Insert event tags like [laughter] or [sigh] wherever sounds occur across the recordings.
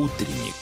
Утренник.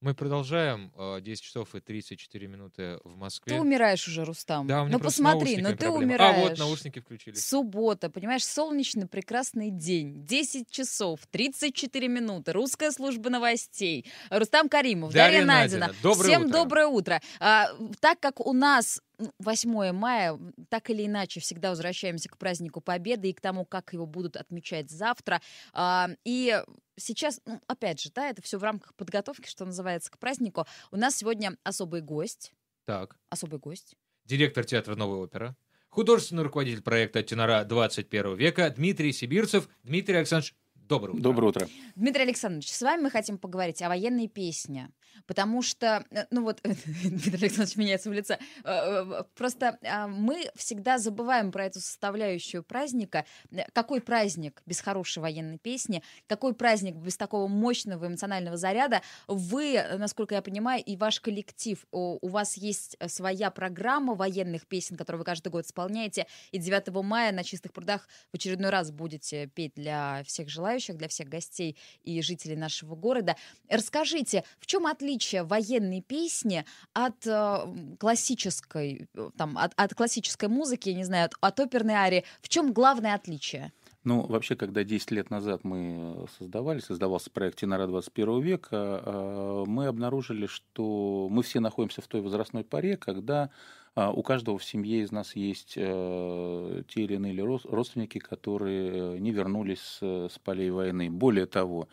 Мы продолжаем. 10 э, часов и 34 минуты в Москве. Ты умираешь уже, Рустам. Да, ну посмотри, но ну ты проблема. умираешь. А вот наушники включились. Суббота, понимаешь, солнечный прекрасный день. 10 часов, 34 минуты. Русская служба новостей. Рустам Каримов, Дарья, Дарья Надина. Надина. Доброе Всем утро. доброе утро. А, так как у нас 8 ну, мая, так или иначе, всегда возвращаемся к празднику Победы и к тому, как его будут отмечать завтра. А, и сейчас, ну, опять же, да, это все в рамках подготовки, что называется, к празднику. У нас сегодня особый гость. Так. Особый гость. Директор театра «Новая опера». Художественный руководитель проекта «Тенора 21 века» Дмитрий Сибирцев. Дмитрий Александрович, доброе утро. Доброе утро. Дмитрий Александрович, с вами мы хотим поговорить о военной песне. Потому что, э, ну вот, [laughs] Дмитрий Александрович меняется в лице. Э, э, просто а, мы всегда забываем про эту составляющую праздника. Какой праздник без хорошей военной песни? Какой праздник без такого мощного эмоционального заряда? Вы, насколько я понимаю, и ваш коллектив, у вас есть своя программа военных песен, которую вы каждый год исполняете. И 9 мая на «Чистых прудах» в очередной раз будете петь для всех желающих, для всех гостей и жителей нашего города. Расскажите, в чем отличие отличие военной песни от э, классической, э, там, от, от классической музыки, я не знаю, от, от оперной арии? В чем главное отличие? Ну, вообще, когда 10 лет назад мы создавали, создавался проект «Тенора 21 века», э, мы обнаружили, что мы все находимся в той возрастной паре, когда э, у каждого в семье из нас есть те или иные родственники, которые не вернулись с полей войны. Более того,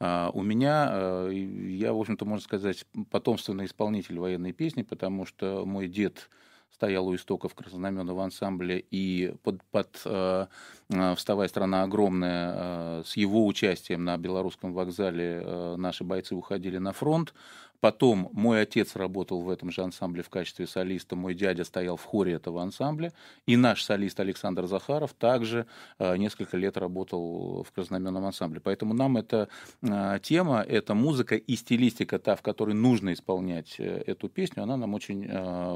а, у меня, а, я, в общем-то, можно сказать, потомственный исполнитель военной песни, потому что мой дед стоял у истоков краснознаменного ансамбля и под, под э, «Вставай, страна огромная» э, с его участием на Белорусском вокзале э, наши бойцы уходили на фронт. Потом мой отец работал в этом же ансамбле в качестве солиста, мой дядя стоял в хоре этого ансамбля, и наш солист Александр Захаров также э, несколько лет работал в краснознаменном ансамбле. Поэтому нам эта э, тема, эта музыка и стилистика та, в которой нужно исполнять э, эту песню, она нам очень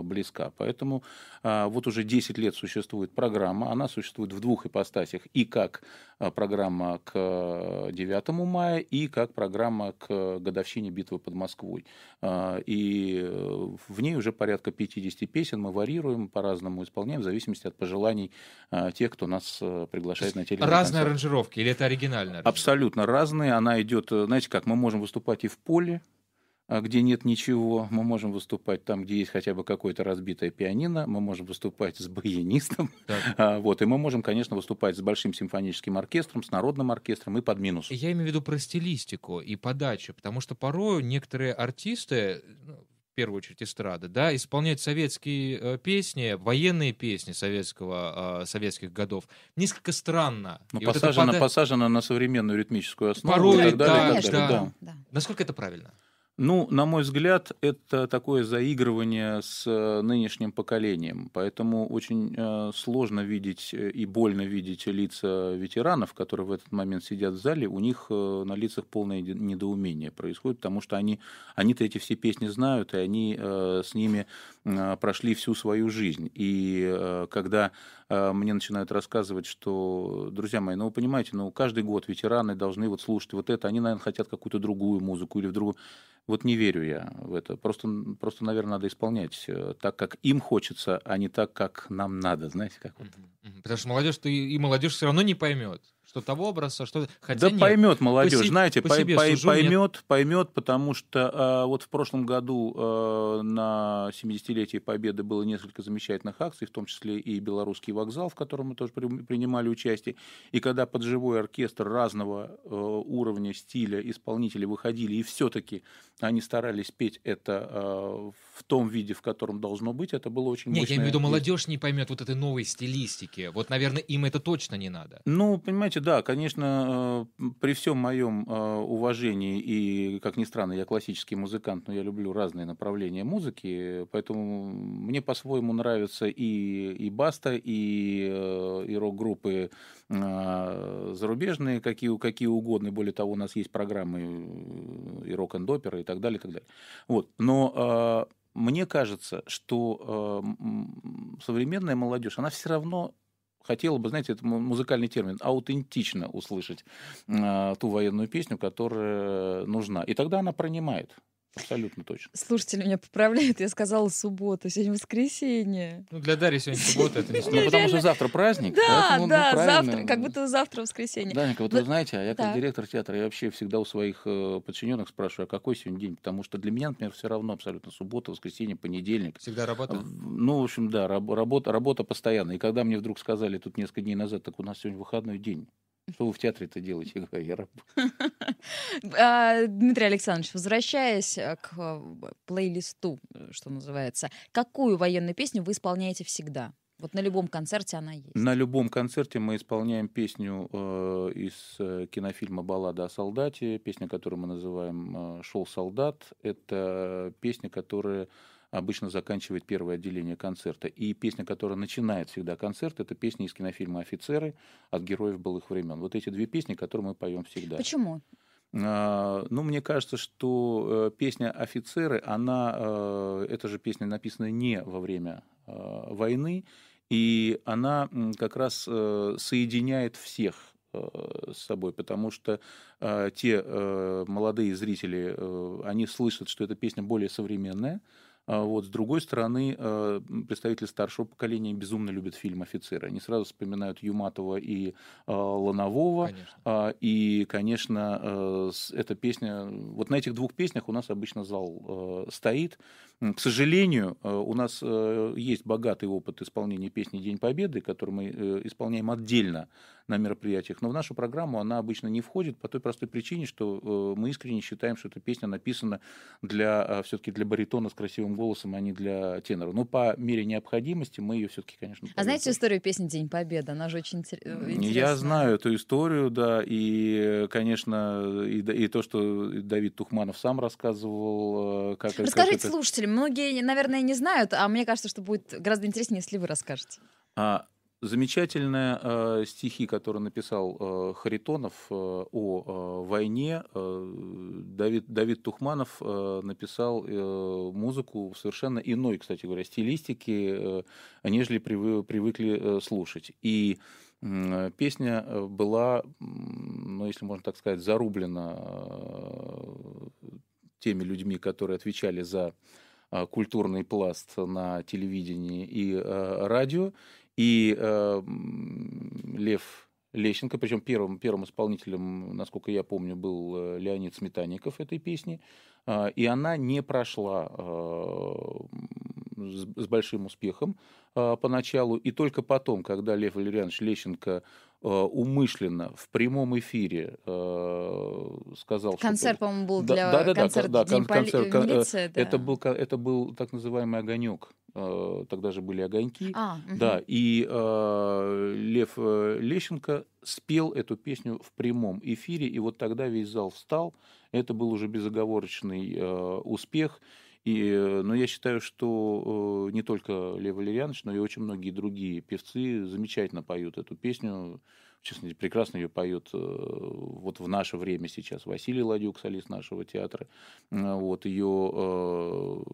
близка. Поэтому вот уже 10 лет существует программа, она существует в двух ипостасях, и как программа к 9 мая, и как программа к годовщине битвы под Москвой. А, и э, в ней уже порядка 50 песен, мы варьируем, по-разному исполняем, в зависимости от пожеланий а, тех, кто нас э, приглашает на телевизор. Разные аранжировки или это оригинальная? Абсолютно разные, она идет, э, знаете как, мы можем выступать и в поле, а, где нет ничего, мы можем выступать там, где есть хотя бы какое-то разбитое пианино, мы можем выступать с баянистом, так. [laughs] А, вот, и мы можем, конечно, выступать с большим симфоническим оркестром, с народным оркестром и под минус. Я имею в виду про стилистику и подачу, потому что порой некоторые артисты, ну, в первую очередь эстрады, да, исполняют советские э, песни, военные песни советского, а, советских годов, несколько странно. Ну, посажено, вот пода... посажено на современную ритмическую основу. Порой, и так далее, да, и так далее, да. да. Насколько это правильно? Ну, на мой взгляд, это такое заигрывание с э, нынешним поколением, поэтому очень э, сложно видеть э, и больно видеть лица ветеранов, которые в этот момент сидят в зале, у них на лицах полное недоумение происходит, потому что они, они-то эти все песни знают, и они с ними прошли всю свою жизнь. И когда мне начинают рассказывать, что, друзья мои, ну вы понимаете, ну каждый год ветераны должны вот слушать вот это, они, наверное, хотят какую-то другую музыку или в другую вот не верю я в это. Просто, просто наверное, надо исполнять э, так, как им хочется, а не так, как нам надо, знаете, как вот. Потому что молодежь, ты и молодежь все равно не поймет что того образца, что... Хотя да нет, поймет молодежь, по знаете, по, по, по, сужу, поймет, нет. поймет, потому что э, вот в прошлом году э, на 70-летие Победы было несколько замечательных акций, в том числе и Белорусский вокзал, в котором мы тоже при, принимали участие. И когда под живой оркестр разного э, уровня, стиля исполнители выходили, и все-таки они старались петь это э, в том виде, в котором должно быть, это было очень Нет, я имею в виду, молодежь не поймет вот этой новой стилистики. Вот, наверное, им это точно не надо. Ну, понимаете, знаете, да, конечно, э, при всем моем э, уважении, и, как ни странно, я классический музыкант, но я люблю разные направления музыки, поэтому мне по-своему нравятся и, и баста, и, э, и рок-группы зарубежные, какие, какие угодно. Более того, у нас есть программы и рок-н-допера, и так далее, и так далее. Вот. Но мне кажется, что современная молодежь, она все равно хотела бы, знаете, это музыкальный термин, аутентично услышать э, ту военную песню, которая нужна. И тогда она принимает. Абсолютно точно. Слушатели меня поправляют, я сказала суббота, сегодня воскресенье. Ну, для Дарьи сегодня суббота, это не Ну, потому что завтра праздник. Да, ну, да, завтра, как будто завтра воскресенье. Даненька, вот вы знаете, а я как директор театра, я вообще всегда у своих э, подчиненных спрашиваю, а какой сегодня день? Потому что для меня, например, все равно абсолютно суббота, воскресенье, понедельник. Всегда работа? Э, ну, в общем, да, работа, работа постоянно. И когда мне вдруг сказали тут несколько дней назад, так у нас сегодня выходной день. Что вы в театре-то делаете? Я [laughs] а, Дмитрий Александрович, возвращаясь э, к э, плейлисту, э, что называется, какую военную песню вы исполняете всегда? Вот на любом концерте она есть. На любом концерте мы исполняем песню э, из кинофильма «Баллада о солдате», песня, которую мы называем «Шел солдат». Это песня, которая обычно заканчивает первое отделение концерта. И песня, которая начинает всегда концерт, это песня из кинофильма «Офицеры» от героев былых времен. Вот эти две песни, которые мы поем всегда. Почему? А, ну, мне кажется, что э, песня «Офицеры», она, э, эта же песня написана не во время э, войны, и она как раз соединяет всех с собой, потому что те молодые зрители, они слышат, что эта песня более современная, а вот. С другой стороны, э, представители старшего поколения безумно любят фильм «Офицеры». Они сразу вспоминают Юматова и э, Ланового. Конечно. А, и, конечно, э, эта песня... Вот на этих двух песнях у нас обычно зал стоит. К сожалению, у нас есть богатый опыт исполнения песни «День Победы», который мы исполняем отдельно на мероприятиях. Но в нашу программу она обычно не входит по той простой причине, что мы искренне считаем, что эта песня написана для все-таки для баритона с красивым голосом, а не для тенора. Но по мере необходимости мы ее все-таки, конечно... А знаете историю песни «День Победы»? Она же очень э, интересная. Я знаю эту историю, да, и, конечно, и, и то, что Давид Тухманов сам рассказывал. Э, как, Расскажите как это... слушателям. Многие, наверное, не знают, а мне кажется, что будет гораздо интереснее, если вы расскажете. А, Замечательные э, стихи, которые написал э, Харитонов э, о э, войне, э, Давид, Давид Тухманов э, написал э, музыку в совершенно иной, кстати говоря, стилистике, э, нежели прив, привыкли э, слушать. И э, песня была, ну, если можно так сказать, зарублена э, теми людьми, которые отвечали за э, культурный пласт на телевидении и э, радио. И э, Лев Лещенко, причем первым, первым исполнителем, насколько я помню, был э, Леонид Сметанников этой песни. Э, и она не прошла э, с, с большим успехом э, поначалу. И только потом, когда Лев Валерьянович Лещенко Э, умышленно в прямом эфире э, сказал, концерт, по-моему, был да, для да, да, концерт, да, да, концерт, поли... Э, э, милиции, да. Это был это был так называемый огонек, тогда же были огоньки, а, угу. да, и э, Лев Лещенко спел эту песню в прямом эфире, и вот тогда весь зал встал, это был уже безоговорочный э, успех. И, э, но я считаю, что э, не только Лев Валерьянович, но и очень многие другие певцы замечательно поют эту песню. Честно, прекрасно ее поет э, вот в наше время сейчас Василий Ладюк, солист нашего театра. Вот ее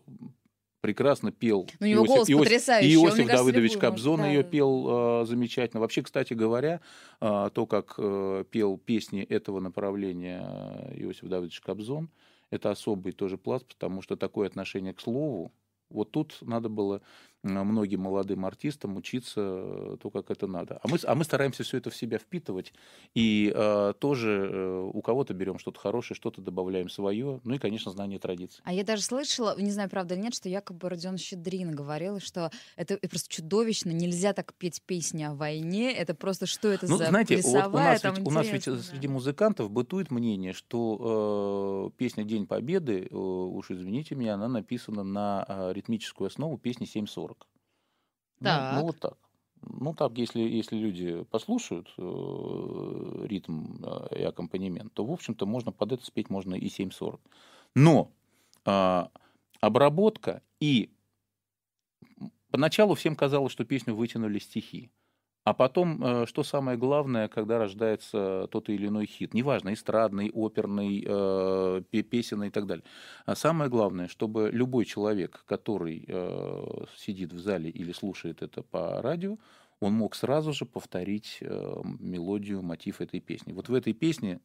прекрасно пел. Ну, Иосиф, голос Иосиф, потрясающий. Иосиф Он, Давыдович кажется, Кобзон да. ее пел э, замечательно. Вообще, кстати говоря, э, то, как э, пел песни этого направления Иосиф Давыдович Кобзон, э, это особый тоже пласт, потому что такое отношение к слову, вот тут надо было Э, многим молодым артистам учиться э, то, как это надо. А мы, а мы стараемся все это в себя впитывать и э, тоже э, у кого-то берем что-то хорошее, что-то добавляем свое, ну и, конечно, знание традиций. А я даже слышала, не знаю, правда или нет, что якобы Родион Щедрин говорил, что это просто чудовищно, нельзя так петь песни о войне, это просто что это ну, за знаете, плясовая, вот у нас ведь, у нас ведь да. Э, среди музыкантов бытует мнение, что э, песня «День Победы», э, уж извините меня, она написана на э, ритмическую основу песни «740». Так. Ну, ну вот так. Ну так, если, если люди послушают э, ритм э, и аккомпанемент, то, в общем-то, можно под это спеть можно и 7.40. Но э, обработка и... Поначалу всем казалось, что песню вытянули стихи. А потом, э, что самое главное, когда рождается тот или иной хит, неважно, эстрадный, оперный, э, песенный и так далее. А самое главное, чтобы любой человек, который э, сидит в зале или слушает это по радио, он мог сразу же повторить мелодию, мотив этой песни. Вот в этой песне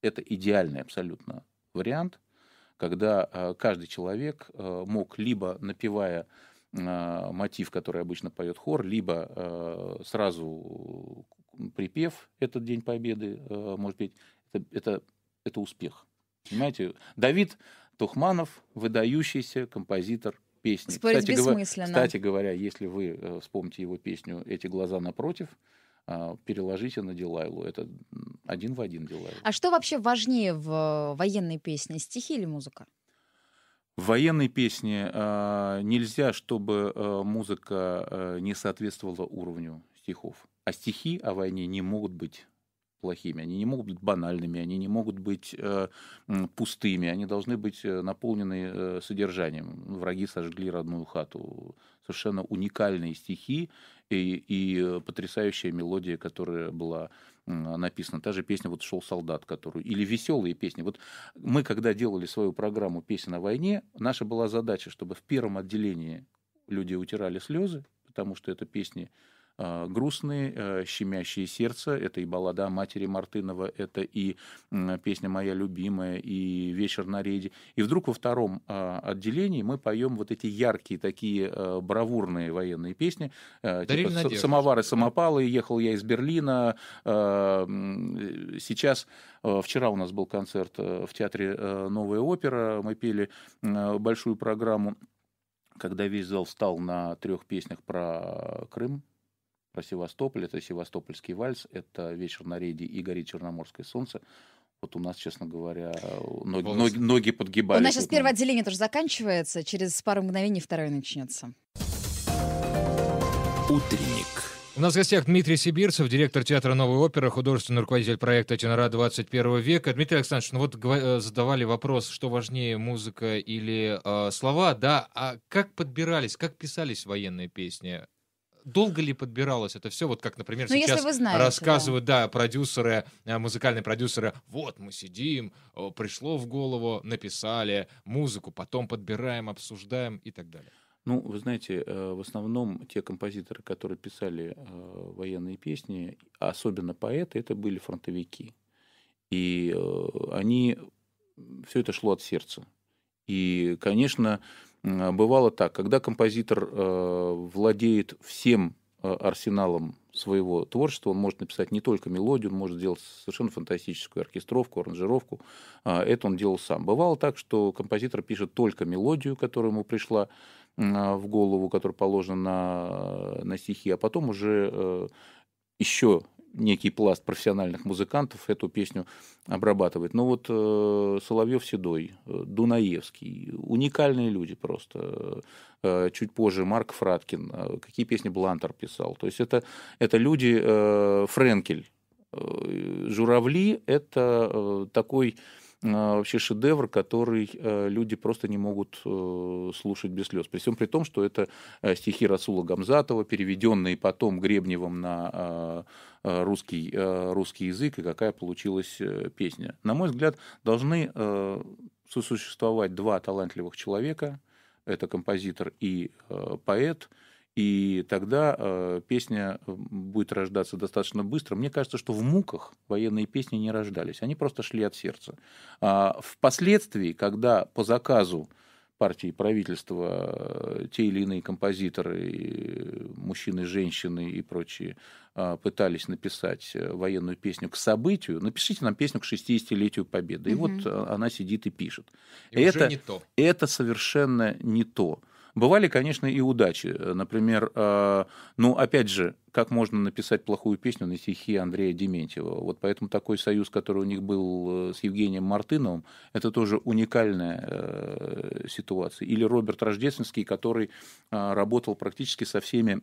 это идеальный абсолютно вариант, когда каждый человек мог либо напевая Э, мотив, который обычно поет хор, либо э, сразу припев «Этот день победы» э, может быть, это, это, это успех. Понимаете? Давид Тухманов, выдающийся композитор песни. Спорить кстати, бессмысленно. Говоря, кстати говоря, если вы вспомните его песню «Эти глаза напротив», переложите на Дилайлу. Это один в один Дилайлу. А что вообще важнее в военной песне, стихи или музыка? В военной песне а, нельзя, чтобы а, музыка а, не соответствовала уровню стихов. А стихи о войне не могут быть плохими, они не могут быть банальными, они не могут быть э, пустыми, они должны быть э, наполнены э, содержанием. Враги сожгли родную хату. Совершенно уникальные стихи и, и э, потрясающая мелодия, которая была а, написана. Та же песня «Вот шел солдат», которую... Или веселые песни. Вот мы, когда делали свою программу «Песня о войне», наша была задача, чтобы в первом отделении люди утирали слезы, потому что это песни а, грустные, э, щемящие сердце. Это и баллада матери Мартынова, это и песня «Моя любимая», и «Вечер на рейде». И вдруг во втором а, отделении мы поем вот эти яркие, такие э, бравурные военные песни, э, типа «Самовары, самопалы», «Ехал я из Берлина». Сейчас, вчера у нас был концерт в театре «Новая опера», мы пели большую программу когда весь зал встал на трех песнях про Крым, про Севастополь. Это «Севастопольский вальс», это «Вечер на рейде» и «Горит черноморское солнце». Вот у нас, честно говоря, ноги, Волос. ноги, ноги подгибались. У нас сейчас первое отделение тоже заканчивается, через пару мгновений второе начнется. Утренник. У нас в гостях Дмитрий Сибирцев, директор театра «Новая опера», художественный руководитель проекта «Тенора 21 века». Дмитрий Александрович, ну вот э, задавали вопрос, что важнее, музыка или э, слова, да, а как подбирались, как писались военные песни? долго ли подбиралось это все? Вот как, например, Но ну, сейчас знаете, рассказывают, да. да, продюсеры, э, музыкальные продюсеры, вот мы сидим, пришло в голову, написали музыку, потом подбираем, обсуждаем и так далее. Ну, вы знаете, э, в основном те композиторы, которые писали э, военные песни, особенно поэты, это были фронтовики. И они... Все это шло от сердца. И, конечно, а, бывало так, когда композитор э, владеет всем э, арсеналом своего творчества, он может написать не только мелодию, он может сделать совершенно фантастическую оркестровку, аранжировку. А, это он делал сам. Бывало так, что композитор пишет только мелодию, которая ему пришла а, в голову, которая положена на, э, на стихи, а потом уже еще некий пласт профессиональных музыкантов эту песню обрабатывает. Но ну вот э, Соловьев Седой, э, Дунаевский, уникальные люди просто. Э, чуть позже Марк Фраткин, э, какие песни Блантер писал. То есть это, это люди э, Френкель. Э, журавли – это э, такой а, вообще шедевр, который э, люди просто не могут э, слушать без слез. При всем при том, что это э, стихи Расула Гамзатова, переведенные потом Гребневым на русский, русский язык, и какая получилась песня. На мой взгляд, должны сосуществовать два талантливых человека, это композитор и поэт – и тогда э, песня э, будет рождаться достаточно быстро. Мне кажется, что в муках военные песни не рождались. Они просто шли от сердца. А впоследствии, когда по заказу партии правительства э, те или иные композиторы, э, мужчины, женщины и прочие пытались написать военную песню к событию, напишите нам песню к 60-летию Победы. И вот она сидит и пишет. И это, не то. это совершенно не то. Бывали, конечно, и удачи. Э, например, а, ну, опять же, как можно написать плохую песню на стихи Андрея Дементьева. Вот поэтому такой союз, который у них был э, с Евгением Мартыновым, это тоже уникальная э, ситуация. Или Роберт Рождественский, который а, работал практически со всеми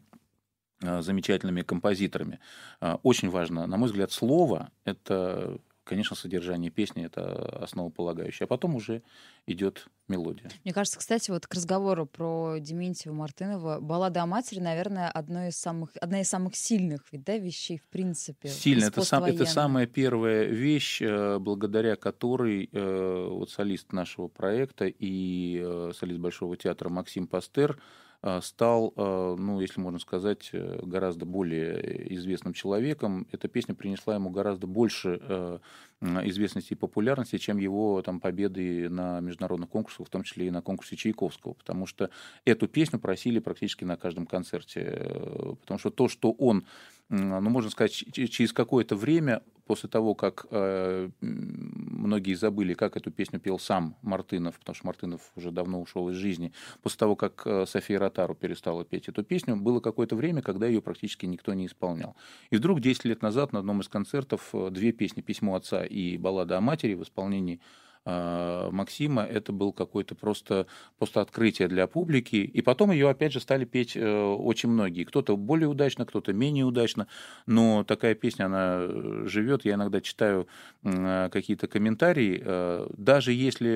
замечательными композиторами. А, очень важно, на мой взгляд, слово – это конечно, содержание песни это основополагающее, а потом уже идет мелодия. Мне кажется, кстати, вот к разговору про Дементьева Мартынова, баллада о матери, наверное, одно из самых, одна из самых сильных ведь, да, вещей, в принципе. Сильно. Это, сам, это самая первая вещь, э, благодаря которой э, вот солист нашего проекта и э, солист Большого театра Максим Пастер а, стал, а, ну, если можно сказать, э, гораздо более известным человеком. Эта песня принесла ему гораздо больше э, известности и популярности, чем его там, победы на международных конкурсах, в том числе и на конкурсе Чайковского, потому что эту песню просили практически на каждом концерте, э, потому что то, что он ну, можно сказать, через какое-то время после того, как э, многие забыли, как эту песню пел сам Мартынов, потому что Мартынов уже давно ушел из жизни, после того, как э, София Ротару перестала петь эту песню, было какое-то время, когда ее практически никто не исполнял. И вдруг 10 лет назад на одном из концертов э, две песни «Письмо отца» и «Баллада о матери» в исполнении а, Максима это был какой-то просто, просто открытие для публики. И потом ее, опять же, стали петь э, очень многие. Кто-то более удачно, кто-то менее удачно. Но такая песня, она э, живет. Я иногда читаю какие-то комментарии. Э, даже если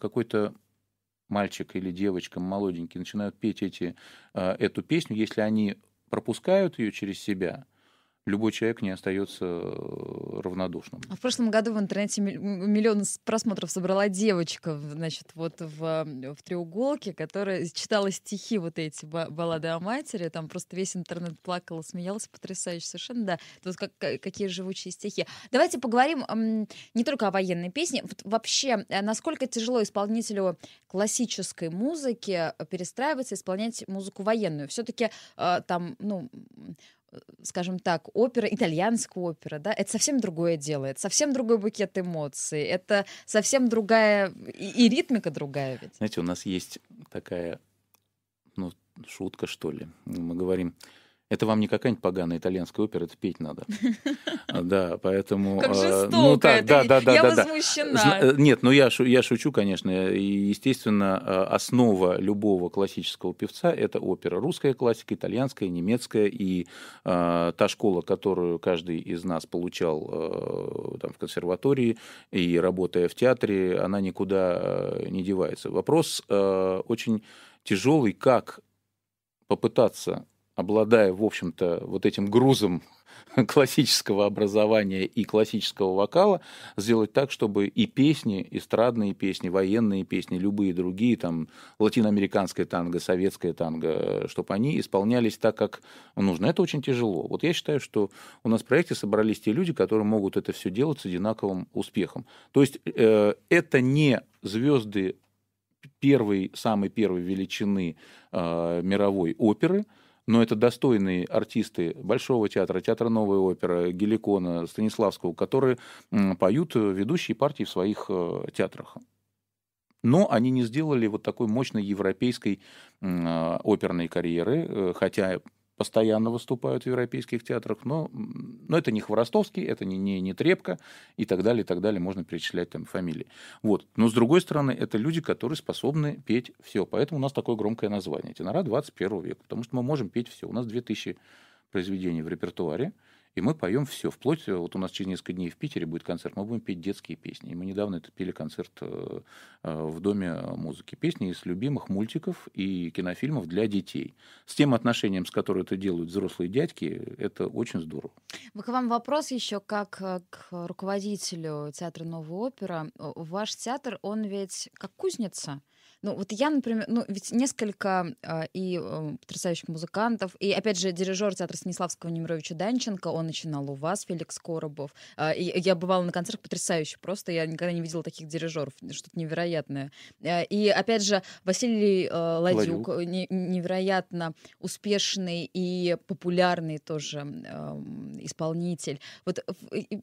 какой-то мальчик или девочка молоденький начинают петь эти, эту песню, если они пропускают ее через себя, любой человек не остается э, равнодушным. А в прошлом году в интернете миллион просмотров собрала девочка, значит, вот в, э, в треуголке, которая читала стихи вот эти баллады о матери, там просто весь интернет плакал, смеялся, потрясающе совершенно, да. Тут как, какие живучие стихи. Давайте поговорим не только о военной песне, вообще, э, насколько тяжело исполнителю классической музыки перестраиваться, исполнять музыку военную. Все-таки там, ну, скажем так, опера, итальянская опера, да, это совсем другое дело, это совсем другой букет эмоций, это совсем другая, и, и ритмика другая ведь. Знаете, у нас есть такая, ну, шутка, что ли. Мы говорим, это вам не какая-нибудь поганая итальянская опера, это петь надо. [laughs] А, да, поэтому... Как а, жестоко ну, так, да, да, да, я да, возмущена. Э, нет, ну я, я шучу, конечно. И, естественно, а, основа любого классического певца – это опера. Русская классика, итальянская, немецкая. И э, та школа, которую каждый из нас получал э, там, в консерватории и работая в театре, она никуда э, не девается. Вопрос э, очень тяжелый, как попытаться обладая, в общем-то, вот этим грузом [laughs] классического образования и классического вокала, сделать так, чтобы и песни, эстрадные песни, военные песни, любые другие, там, латиноамериканская танго, советская танго, чтобы они исполнялись так, как нужно. Это очень тяжело. Вот я считаю, что у нас в проекте собрались те люди, которые могут это все делать с одинаковым успехом. То есть э, это не звезды первой, самой первой величины э, мировой оперы – но это достойные артисты Большого театра, Театра Новой оперы, Геликона, Станиславского, которые поют ведущие партии в своих э, театрах. Но они не сделали вот такой мощной европейской э, оперной карьеры, э, хотя постоянно выступают в европейских театрах, но, но это не Хворостовский, это не, не, не Трепка и так далее, и так далее, можно перечислять там фамилии. Вот. Но, с другой стороны, это люди, которые способны петь все, поэтому у нас такое громкое название «Тенора 21 века», потому что мы можем петь все. У нас 2000 произведений в репертуаре, и мы поем все, вплоть, э, вот у нас через несколько дней в Питере будет концерт, мы будем петь детские песни. И мы недавно это пели концерт э, э, в Доме музыки. Песни из любимых мультиков и кинофильмов для детей. С тем отношением, с которым это делают взрослые дядьки, это очень здорово. К вам вопрос еще как к руководителю театра «Новая опера». Ваш театр, он ведь как кузница – ну, вот я, например, ну, ведь несколько э, и э, потрясающих музыкантов, и, опять же, дирижер театра Станиславского Немировича Данченко, он начинал у вас, Феликс Коробов. Э, и, я бывала на концертах потрясающе просто, я никогда не видела таких дирижеров, что-то невероятное. Э, и, опять же, Василий э, Ладюк, Ладюк. Не, невероятно успешный и популярный тоже э, исполнитель. Вот ведь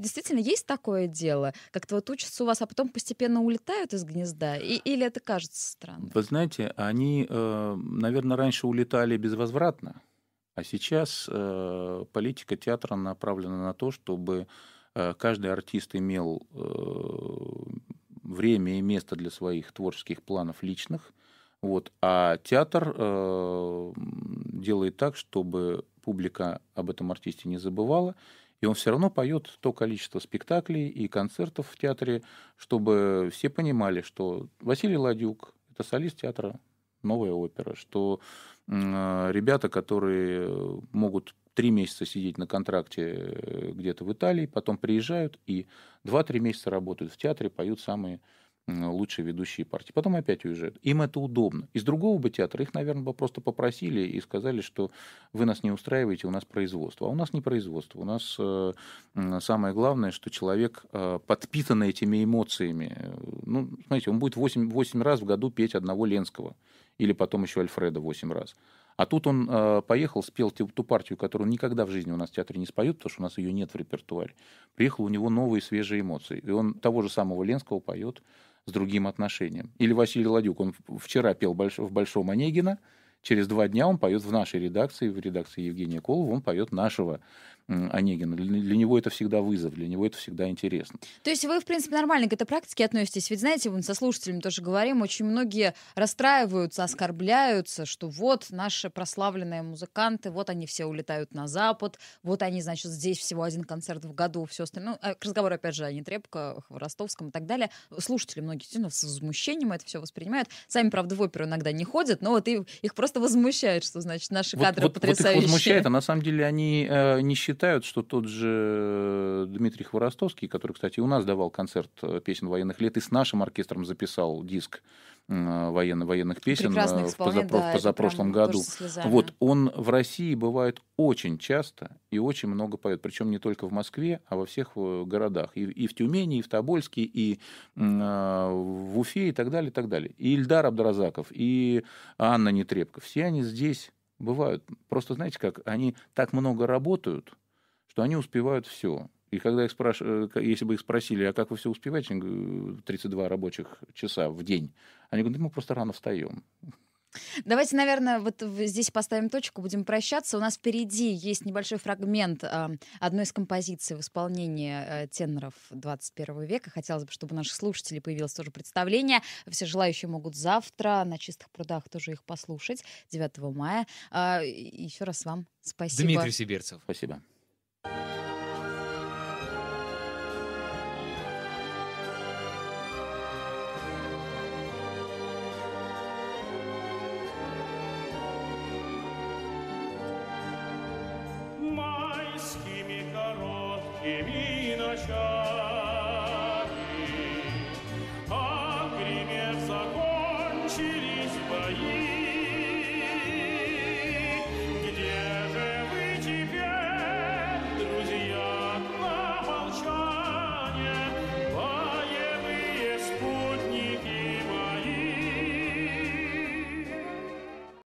действительно есть такое дело, как-то вот учатся у вас, а потом постепенно улетают из гнезда, и, или это кажется? кажется странным? Вы знаете, они, э, наверное, раньше улетали безвозвратно, а сейчас э, политика театра направлена на то, чтобы э, каждый артист имел время и место для своих творческих планов личных, вот, а театр делает так, чтобы публика об этом артисте не забывала, и он все равно поет то количество спектаклей и концертов в театре, чтобы все понимали, что Василий Ладюк – это солист театра «Новая опера», что э, ребята, которые могут три месяца сидеть на контракте э, где-то в Италии, потом приезжают и два-три месяца работают в театре, поют самые лучшие ведущие партии. Потом опять уезжают. Им это удобно. Из другого бы театра их, наверное, бы просто попросили и сказали, что вы нас не устраиваете, у нас производство. А у нас не производство. У нас э, самое главное, что человек э, подпитан этими эмоциями. Ну, смотрите, он будет 8, 8 раз в году петь одного Ленского. Или потом еще Альфреда 8 раз. А тут он э, поехал, спел ту, ту партию, которую никогда в жизни у нас в театре не споют, потому что у нас ее нет в репертуаре. Приехал у него новые свежие эмоции. И он того же самого Ленского поет с другим отношением. Или Василий Ладюк, он вчера пел в Большом Онегина, через два дня он поет в нашей редакции, в редакции Евгения Колова, он поет нашего Онегина. Для него это всегда вызов, для него это всегда интересно. То есть вы, в принципе, нормально к этой практике относитесь? Ведь, знаете, мы со слушателями тоже говорим, очень многие расстраиваются, оскорбляются, что вот наши прославленные музыканты, вот они все улетают на Запад, вот они, значит, здесь всего один концерт в году, все остальное. Ну, а к разговору, опять же, о Нетребко, Ростовском и так далее. Слушатели многие действительно с возмущением это все воспринимают. Сами, правда, в оперу иногда не ходят, но вот их просто возмущает, что, значит, наши вот, кадры вот, потрясающие. Вот их возмущает, а на самом деле они э, не считают считают, что тот же Дмитрий Хворостовский, который, кстати, у нас давал концерт э, песен военных лет и с нашим оркестром записал диск военно военных песен э, в позапро да, позапрошлом году. Вот он в России бывает очень часто и очень много поет, причем не только в Москве, а во всех э, городах, и, и в Тюмени, и в Тобольске, и э, в Уфе, и так далее, и так далее. И Ильдар Абдразаков, и Анна Нетребко, все они здесь бывают. Просто знаете как, они так много работают, что они успевают все. И когда их спраш... Э, если бы их спросили, а как вы все успеваете, 32 «Э, рабочих часа в день, они говорят, мы просто рано встаем. Давайте, наверное, вот здесь поставим точку, будем прощаться. У нас впереди есть небольшой фрагмент э, одной из композиций в исполнении э, теноров 21 века. Хотелось бы, чтобы у наших слушателей появилось тоже представление. Все желающие могут завтра на чистых прудах тоже их послушать 9 мая. Э, а, еще раз вам спасибо. Дмитрий Сибирцев. Спасибо.